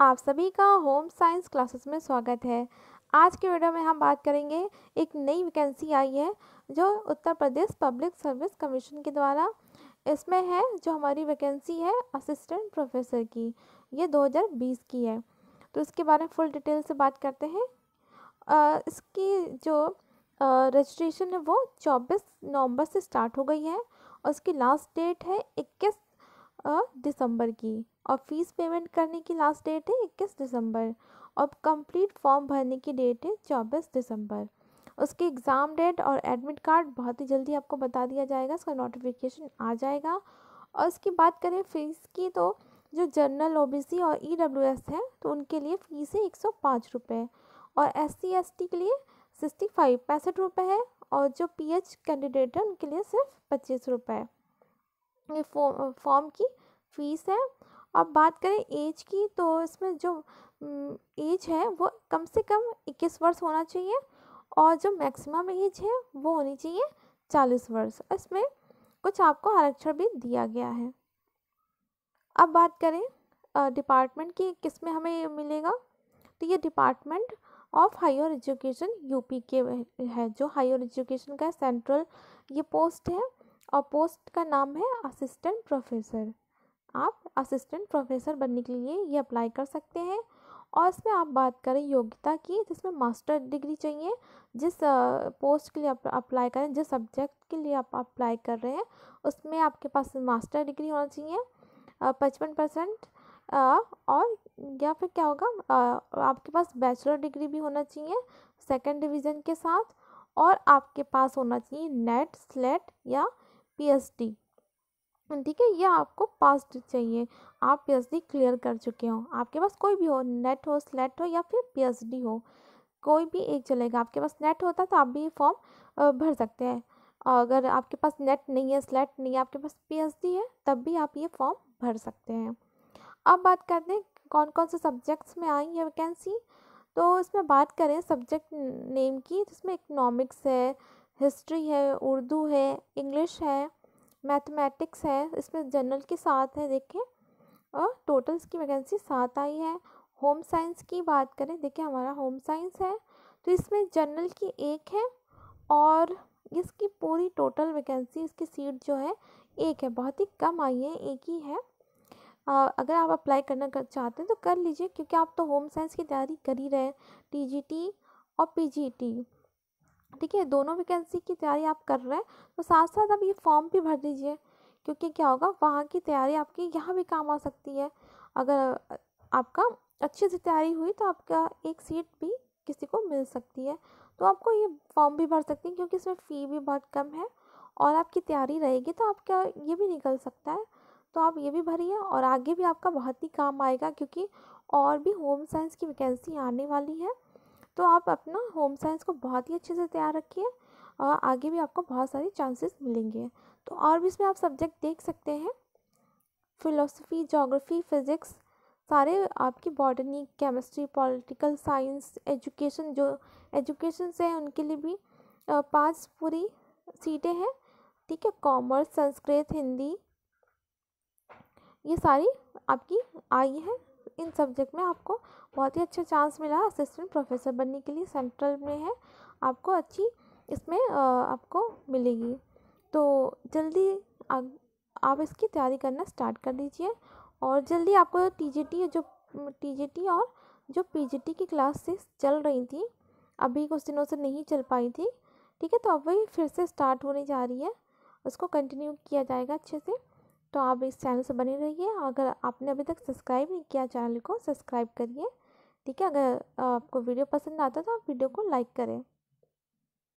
आप सभी का होम साइंस क्लासेस में स्वागत है आज के वीडियो में हम बात करेंगे एक नई वैकेंसी आई है जो Uttar Pradesh public service commission के द्वारा इसमें है जो हमारी वैकेंसी है असिस्टेंट प्रोफेसर की ये 2020 की है तो इसके बारे में फुल डिटेल से बात करते हैं इसकी जो रजिस्ट्रेशन है वो चौबीस नवम्बर से स्टार्ट हो गई है और लास्ट डेट है इक्कीस दिसंबर की और फीस पेमेंट करने की लास्ट डेट है इक्कीस दिसंबर और कंप्लीट फॉर्म भरने की डेट है चौबीस दिसंबर उसके एग्ज़ाम डेट और एडमिट कार्ड बहुत ही जल्दी आपको बता दिया जाएगा उसका नोटिफिकेशन आ जाएगा और उसकी बात करें फीस की तो जो जनरल ओबीसी और एस e है तो उनके लिए फ़ीस है एक सौ पाँच रुपये और एस सी एस टी के लिए सिक्सटी फाइव पैंसठ रुपये है और जो पीएच कैंडिडेट है उनके लिए सिर्फ पच्चीस रुपये फॉर्म की फ़ीस है और बात करें एज की तो इसमें जो एज है वो कम से कम इक्कीस वर्ष होना चाहिए और जो मैक्सिमम एज है वो होनी चाहिए चालीस वर्ष इसमें कुछ आपको आरक्षण भी दिया गया है अब बात करें डिपार्टमेंट की किस में हमें मिलेगा तो ये department of higher education UP के है जो हायर एजुकेशन का सेंट्रल ये पोस्ट है और पोस्ट का नाम है असिस्टेंट प्रोफेसर आप असिस्टेंट प्रोफेसर बनने के लिए ये अप्लाई कर सकते हैं और इसमें आप बात करें योग्यता की जिसमें मास्टर डिग्री चाहिए जिस पोस्ट के लिए आप अप्लाई करें जिस सब्जेक्ट के लिए आप अप्लाई कर रहे हैं उसमें आपके पास मास्टर डिग्री होना चाहिए पचपन परसेंट और या फिर क्या होगा आपके पास बैचलर डिग्री भी होना चाहिए सेकेंड डिवीज़न के साथ और आपके पास होना चाहिए नेट स्लेट या पी एस डी ठीक है यह आपको पास्ट चाहिए आप पी एस डी क्लियर कर चुके हो आपके पास कोई भी हो नेट हो स्लेट हो या फिर पी एस डी हो कोई भी एक चलेगा आपके पास नेट होता तो आप भी ये फॉर्म भर सकते हैं अगर आपके पास नेट नहीं है स्लेट नहीं है आपके पास पी एस डी है तब भी आप ये फॉर्म भर सकते हैं अब बात करते हैं कौन कौन से सब्जेक्ट्स में आई है वैकेंसी तो इसमें बात करें सब्जेक्ट नेम की जिसमें इकनॉमिक्स है हिस्ट्री है उर्दू है इंग्लिश है मैथमेटिक्स है इसमें जनरल की सात है देखें और टोटल्स की वैकेंसी सात आई है होम साइंस की बात करें देखिए हमारा होम साइंस है तो इसमें जनरल की एक है और इसकी पूरी टोटल वैकेंसी इसकी सीट जो है एक है बहुत ही कम आई है एक ही है आ, अगर आप अप्लाई करना कर चाहते हैं तो कर लीजिए क्योंकि आप तो होम साइंस की तैयारी कर ही रहे हैं टी और पी ठीक है दोनों वैकेंसी की तैयारी आप कर रहे हैं तो साथ साथ आप ये फॉर्म भी भर दीजिए क्योंकि क्या होगा वहाँ की तैयारी आपकी यहाँ भी काम आ सकती है अगर आपका अच्छे से तैयारी हुई तो आपका एक सीट भी किसी को मिल सकती है तो आपको ये फॉर्म भी भर सकती है क्योंकि इसमें फ़ी भी बहुत कम है और आपकी तैयारी रहेगी तो आपका ये भी निकल सकता है तो आप ये भी भरिए और आगे भी आपका बहुत ही काम आएगा क्योंकि और भी होम साइंस की वैकेंसी आने वाली है तो आप अपना होम साइंस को बहुत ही अच्छे से तैयार रखिए और आगे भी आपको बहुत सारे चांसेस मिलेंगे तो और भी इसमें आप सब्जेक्ट देख सकते हैं फिलोसफी जोग्राफ़ी फिज़िक्स सारे आपकी botany chemistry political science education जो एजुकेशन से हैं उनके लिए भी पाँच पूरी सीटें हैं ठीक है कॉमर्स संस्कृत हिंदी ये सारी आपकी आई है इन सब्जेक्ट में आपको बहुत ही अच्छा चांस मिला असिस्टेंट प्रोफेसर बनने के लिए सेंट्रल में है आपको अच्छी इसमें आपको मिलेगी तो जल्दी आ, आप इसकी तैयारी करना स्टार्ट कर दीजिए और जल्दी आपको टी टी जो टी टी और जो पी टी की क्लासेस चल रही थी अभी कुछ दिनों से नहीं चल पाई थी ठीक है तो अब वही फिर से स्टार्ट होने जा रही है उसको कंटिन्यू किया जाएगा अच्छे से तो आप इस चैनल से बने रहिए अगर आपने अभी तक सब्सक्राइब नहीं किया चैनल को सब्सक्राइब करिए ठीक है अगर आपको वीडियो पसंद आता है तो आप वीडियो को लाइक करें